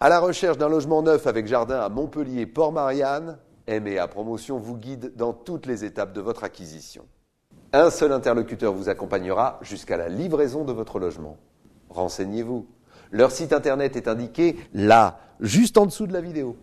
À la recherche d'un logement neuf avec jardin à Montpellier, Port-Marianne, MEA Promotion vous guide dans toutes les étapes de votre acquisition. Un seul interlocuteur vous accompagnera jusqu'à la livraison de votre logement. Renseignez-vous. Leur site internet est indiqué là, juste en dessous de la vidéo.